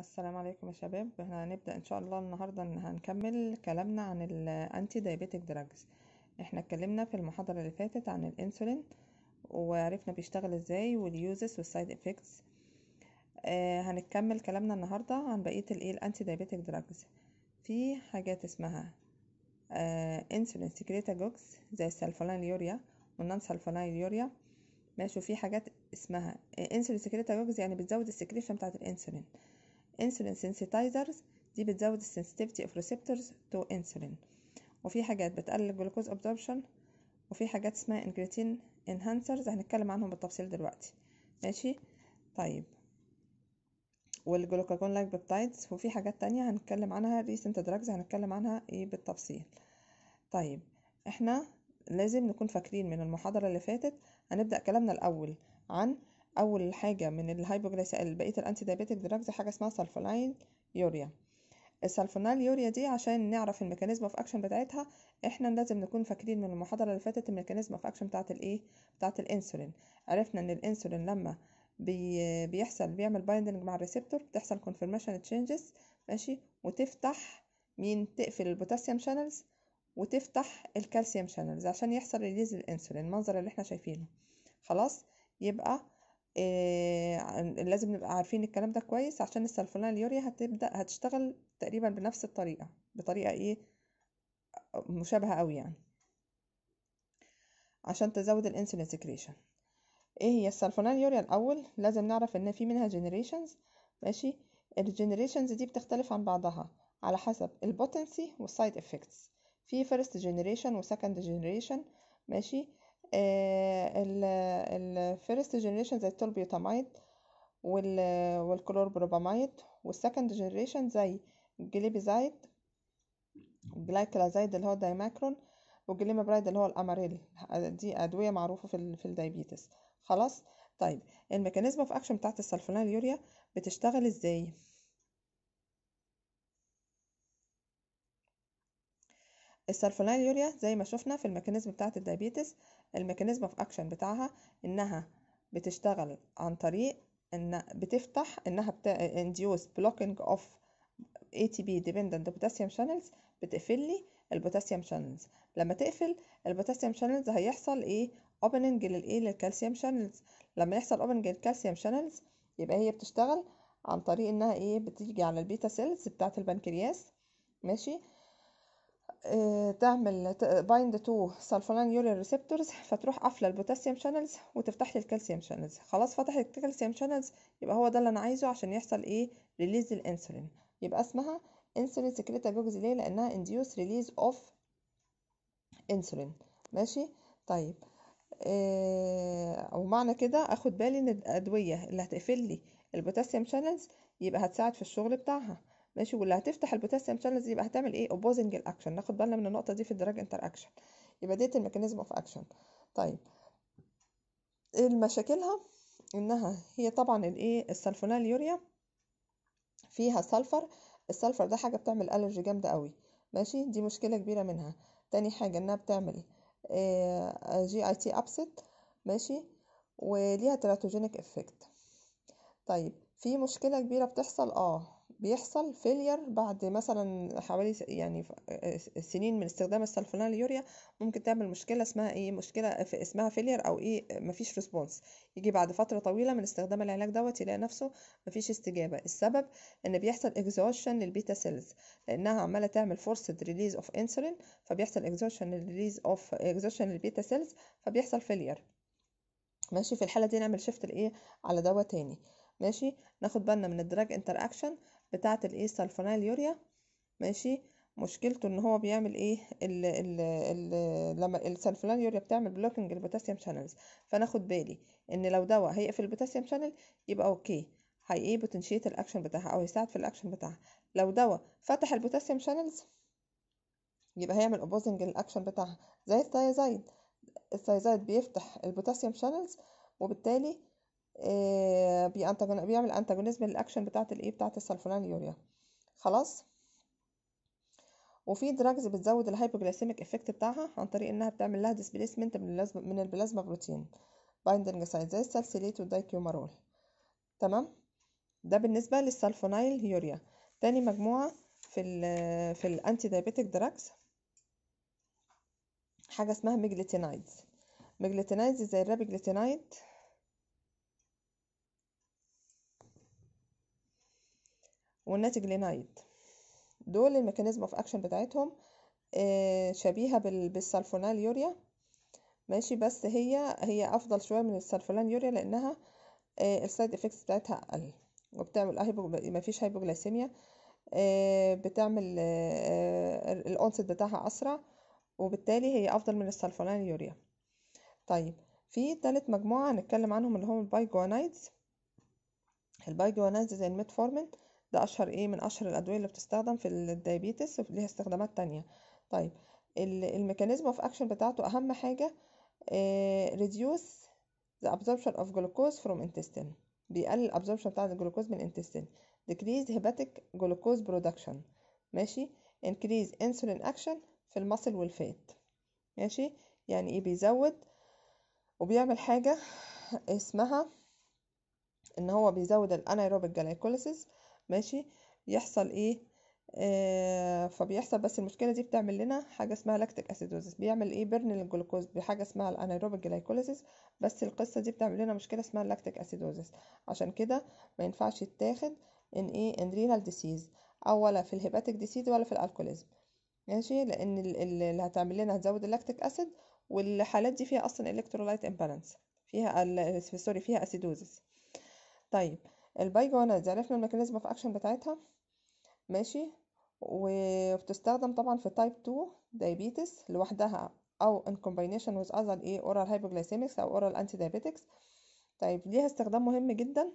السلام عليكم يا شباب احنا هنبدأ ان شاء الله النهاردة إن هنكمل كلامنا عن الانتي دايبيتك دراجز احنا اتكلمنا في المحاضرة اللي فاتت عن الانسولين وعرفنا بيشتغل ازاي واليوزز والسايد افكتس آه هنكمل كلامنا النهاردة عن بقية الايه الانتي دايبيتك دراجز في حاجات اسمها آه انسولين سكريتاجوكس زي السلفونيليوريا والنون سلفونيليوريا ماشي وفي حاجات اسمها انسولين انسولين سكريتاجوكس يعني بتزود السكريشن بتاعة الانسولين انسولين سensitizers دي بتزود السنسيتيفيتي اوف ريسبتورز تو انسولين وفي حاجات بتقلل الجلوكوز ابزوربشن وفي حاجات اسمها انجريتين انهانسرز هنتكلم عنهم بالتفصيل دلوقتي ماشي طيب والجلوكاجون لايك بيبتايدز وفي حاجات تانية هنتكلم عنها ريسنت دراجز هنتكلم عنها ايه بالتفصيل طيب احنا لازم نكون فاكرين من المحاضرة اللي فاتت هنبدأ كلامنا الأول عن اول حاجه من الهايبوجلايسيميا بقيه الانتي دايابيتك دراجز حاجه اسمها سلفونايل يوريا السلفونال يوريا دي عشان نعرف الميكانيزم اوف اكشن بتاعتها احنا لازم نكون فاكرين من المحاضره اللي فاتت الميكانيزم اوف اكشن بتاعه الايه بتاعه الانسولين عرفنا ان الانسولين لما بي بيحصل بيعمل بايندنج مع الريسبتور بتحصل كونفرميشن تشينجز ماشي وتفتح مين تقفل البوتاسيوم شانلز وتفتح الكالسيوم شانلز عشان يحصل ريليز الانسولين المنظر اللي احنا شايفينه خلاص يبقى إيه لازم نبقى عارفين الكلام ده كويس عشان السلفونيلا يوريا هتبدأ هتشتغل تقريبًا بنفس الطريقة، بطريقة إيه مشابهة قوي يعني. عشان تزود الإنسولين سكريشن. إيه هي السلفونيلا يوريا الأول؟ لازم نعرف إن في منها generations ماشي، الgenerations دي بتختلف عن بعضها على حسب البوتنسي والسايد افكتس في فيرست generation وسكند generation ماشي ال first generation زي التولبيوتامايد والكلوربروبامايد والسكند جنريشن زي الجليبيزايد الجلايكلازايد اللي هو الدايماكرون والجليمابرايد اللي هو الاماريل دي ادويه معروفه في في الدايبيتس خلاص طيب الميكانيزم اوف اكشن بتاعت السلفونيل يوريا بتشتغل ازاي السلفونيليوريا زي ما شفنا في الميكانيزم بتاعة الدايابيتس الميكانيزم اوف اكشن بتاعها انها بتشتغل عن طريق ان بتفتح انها بتا... induce blocking of ATP dependent potassium channels بتقفل لي البوتاسيوم شانلز لما تقفل البوتاسيوم شانلز هيحصل ايه اوبننج للايه للكالسيوم شانلز لما يحصل اوبننج للكالسيوم شانلز يبقى هي بتشتغل عن طريق انها ايه بتيجي على البيتا سيلز بتاعه البنكرياس ماشي آه، تعمل بايند تو سلفونان يورين ريسبتورز فتروح قافله البوتاسيوم شانلز وتفتح لي الكالسيوم شانلز خلاص فتحت الكالسيوم شانلز يبقى هو ده اللي انا عايزه عشان يحصل ايه ريليز الانسولين يبقى اسمها انسولين سكريتاجوجز ليه لانها انديوس ريليز اوف انسولين ماشي طيب او آه، ومعنى كده اخد بالي ان الادويه اللي هتقفل لي البوتاسيوم شانلز يبقى هتساعد في الشغل بتاعها ماشي واللي هتفتح البوتاسيوم شانلز يبقى هتعمل ايه اوبوزنج الاكشن ناخد بالنا من النقطه دي في الدراج انتر اكشن يبقى ديت الميكانيزم اوف اكشن طيب مشاكلها انها هي طبعا الايه السلفونال يوريا فيها سلفر السلفر ده حاجه بتعمل الرجي جامده قوي ماشي دي مشكله كبيره منها تاني حاجه انها بتعمل جي اي تي ابسيت ماشي وليها تراتوجينيك افكت طيب في مشكله كبيره بتحصل اه بيحصل فيلير بعد مثلا حوالي يعني آه، سنين من استخدام السلفونال يوريا ممكن تعمل مشكله اسمها ايه مشكله في اسمها فيلير او ايه مفيش ريسبونس يجي بعد فتره طويله من استخدام العلاج دوت يلاقي نفسه مفيش استجابه السبب ان بيحصل اكزوشن للبيتا سيلز لانها عماله تعمل فورسد ريليز اوف انسولين فبيحصل اكزوشن للريليز اوف اكزوشن للبيتا سيلز فبيحصل فيلير ماشي في الحاله دي نعمل شيفت لايه على دواء تاني ماشي ناخد بالنا من الدراج انتر اكشن بتاعة الايه سلفونال يوريا ماشي مشكلته ان هو بيعمل ايه ال ال ال لما السلفونال يوريا بتعمل بلوكينج البوتاسيوم شانلز فانا بالي ان لو دواء هيقفل البوتاسيوم شانل يبقى اوكي هي ايه بوتنشيت الاكشن بتاعها او هيساعد في الاكشن بتاعها لو دواء فتح البوتاسيوم شانلز يبقى هيعمل اوبوزنج للاكشن بتاعها زي الثيازايد الثيازايد بيفتح البوتاسيوم شانلز وبالتالي آه، بيعمل انتاجونيزم للاكشن بتاعت الايه بتاعت يوريا خلاص وفي دراجز بتزود الهايبوجلايسيميك افكت بتاعها عن طريق انها بتعمل لها ديسبليسمنت من البلازما من البلازما بروتين بايندنج سايت زي السالسيليت والدايكيومارول تمام ده بالنسبه للسلفونايل يوريا تاني مجموعه في الـ في الانتي دايبيتيك دراجز حاجه اسمها ميجليتينايدز ميجليتينايدز زي الرابيجليتينايد لينايد دول الميكانيزم اوف اكشن بتاعتهم آه، شبيهة بالسلفونال يوريا ماشي بس هي هي افضل شوية من السلفونال يوريا لانها آه، السايد افكتس بتاعتها اقل وبتعمل مفيش هايبوجلايسيميا آه، بتعمل الاونست بتاعها اسرع وبالتالي هي افضل من السلفونال يوريا طيب في تالت مجموعة هنتكلم عنهم اللي هم البايجوانايدز البايجوانايدز زي الميتفورمين ده أشهر إيه من أشهر الأدوية اللي بتستخدم في الديابيتس ليها استخدامات تانية طيب الميكانيزم اوف اكشن بتاعته أهم حاجة آه، reduce ذا absorption of glucose from intestine بيقلل الابزوربشن بتاع الجلوكوز من الانتستين decrease hepatic glucose production ماشي increase insulin action في المصل والفات ماشي يعني ايه بيزود وبيعمل حاجة اسمها ان هو بيزود الانايروبيك جلايكوليسيس ماشي يحصل ايه آه فبيحصل بس المشكله دي بتعمل لنا حاجه اسمها لاكتيك اسيدوزيس بيعمل ايه بيرن للجلوكوز بحاجه اسمها الانايروبيك جلايكوليسيس بس القصه دي بتعمل لنا مشكله اسمها اللاكتيك اسيدوزيس عشان كده ما ينفعش يتاخد ان ايه ان رينال ديسيز او ولا في الهيباتيك ديسيز ولا في الالكوليزم ماشي لان اللي هتعمل لنا هتزود اللاكتيك اسيد والحالات دي فيها اصلا الكترولايت امبالانس فيها سوري فيها اسيدوزيس طيب البايجونة دي عرفنا الميكانيزم اوف اكشن بتاعتها ماشي وبتستخدم طبعا في تايب 2 دايبيتس لوحدها او ان كومباينيشن وذ اذر ايه اورال هايبوجلايسيميكس او اورال انتي دايبيتكس طيب ليها استخدام مهم جدا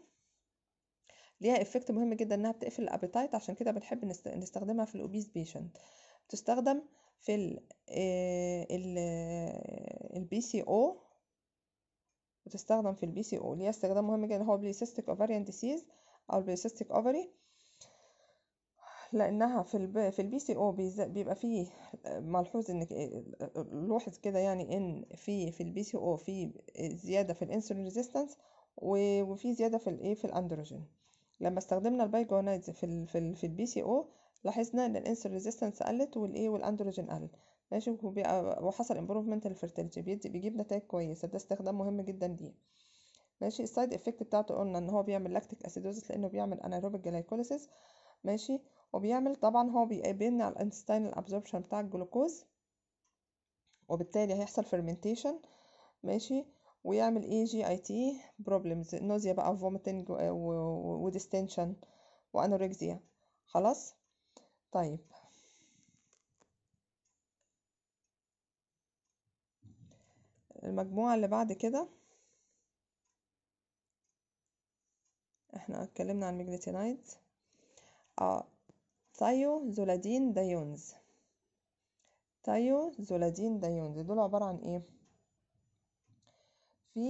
ليها افكت مهم جدا انها بتقفل الابيتايت عشان كده بنحب نستخدمها في الاوبيز بيشنت بتستخدم في ال البي سي او بتستخدم في البي سي او ليها استخدام مهم جدا هو بليسيستيك اوفاريان ديسيز او البليسيستيك اوفري لانها في الب... في البي سي او بيبقى فيه ملحوظ ان لوحظ كده يعني ان في في البي سي او في زياده في الانسولين ريزيستنس وفي زياده في الايه في الاندروجين لما استخدمنا البايجونايدز في ال في, ال في البي سي او لاحظنا ان الانسولين ريزيستنس قلت والايه والاندروجين قل ماشي وحصل improvement للفيرتيلتي بيدي بيجيب نتايج كويسة ده استخدام مهم جدا ليه، ماشي السايد إفكت بتاعته قلنا إن هو بيعمل لاكتيك أسيدوزس لأنه بيعمل أنايروبيك جلايكوليسيس ماشي وبيعمل طبعا هو على الانستين الأبزوربشن بتاع الجلوكوز وبالتالي هيحصل فيرمنتيشن ماشي ويعمل اي جي اي تي بروبلمز نوزيا بقى فوميتنج وديستنشن وانوركزيا خلاص طيب المجموعة اللي بعد كده احنا اتكلمنا عن ميجليتينايد اه تايو زولادين دايونز تايو زولادين دايونز دول عبارة عن ايه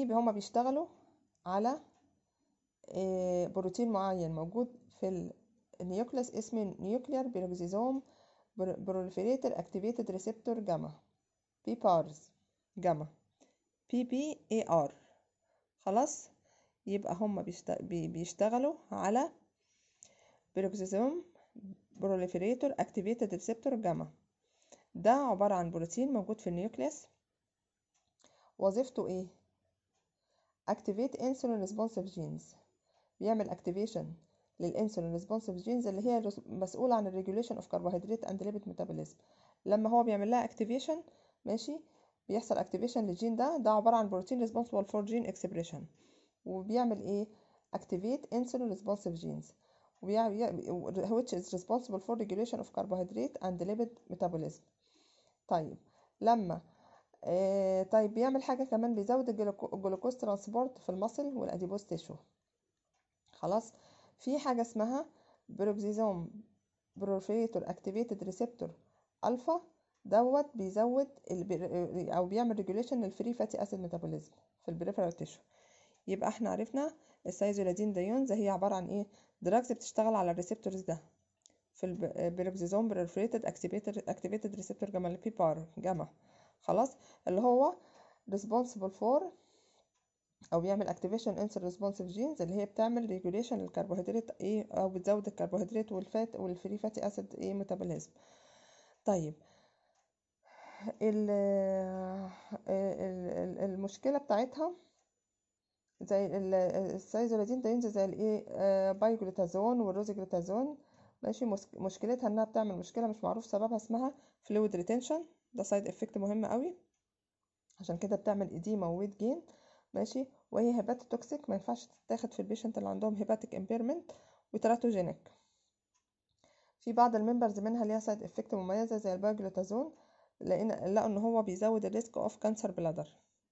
في هما بيشتغلوا على آه، بروتين معين موجود في النيوكليس اسمه نيوكليار بيروكسيزوم بروليفيريتر اكتيفيتد ريسبتور جاما بي بارز جاما بي بي اي ار خلاص يبقى هما بيشتغلوا على بيروكسيزوم بروليفريتور اكتيفيتد ريسبتور جاما ده عبارة عن بروتين موجود في النيوكليس وظيفته ايه اكتيفيت انسولين ريسبونسيف جينز بيعمل اكتيفيشن للانسولين ريسبونسيف جينز اللي هي مسؤوله عن الريجوليشن اوف كربوهيدرات اند ليبيد ميتابوليزم لما هو بيعمل لها اكتيفيشن ماشي بيحصل اكتيفيشن للجين ده ده عباره عن بروتين ريسبونسبل فور جين اكسبريشن وبيعمل ايه اكتيفيت انسولين ريسبونسيف جينز which is responsible for regulation of carbohydrate and lipid metabolism طيب لما آه طيب بيعمل حاجة كمان بيزود الجلوكوز ترانسبورت في المصل والأديبوز تيشو خلاص في حاجة اسمها بروبزيزوم بروفيتور اكتيفيتد ريسبتور ألفا دوت بيزود آه، آه، او بيعمل ريجوليشن للفري فاتي اسيد ميتابوليزم في البريفرال تيشو يبقى احنا عرفنا السايزولادين ديونز هي عباره عن ايه دراجز بتشتغل على الريسبتورز ده في البيربزيزوم بريفريتد اكتيفيتد ريسبتور جاما البي بار جاما خلاص اللي هو ريسبونسبل فور او بيعمل اكتيفيشن انسر ريسبونسيف جينز اللي هي بتعمل ريجوليشن للكربوهيدرات ايه او بتزود الكربوهيدرات والفات والفري فاتي اسيد ايه ميتابوليزم طيب المشكله بتاعتها زي السايزولازين ده ينزل زي الايه آه، بايجلوتازون والروزجلوتازون ماشي مشكلتها انها بتعمل مشكله مش معروف سببها اسمها فلويد ريتنشن ده سايد افكت مهم قوي عشان كده بتعمل اديما وويت جين ماشي وهي هبات توكسيك ما ينفعش تتاخد في البيشنت اللي عندهم هيباتيك امبيرمنت وتراتوجينيك في بعض الممبرز منها ليها سايد افكت مميزه زي البايجلوتازون لان لقوا ان هو بيزود الريسك اوف كانسر بلادر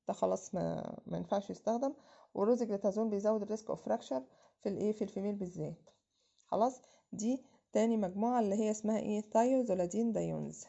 ده خلاص ما ما ينفعش يستخدم والروزجلتازون بيزود الريسك اوف فراكشر في الايه في الفيميل بالذات خلاص دي تاني مجموعه اللي هي اسمها ايه ثايوزولادين دايونز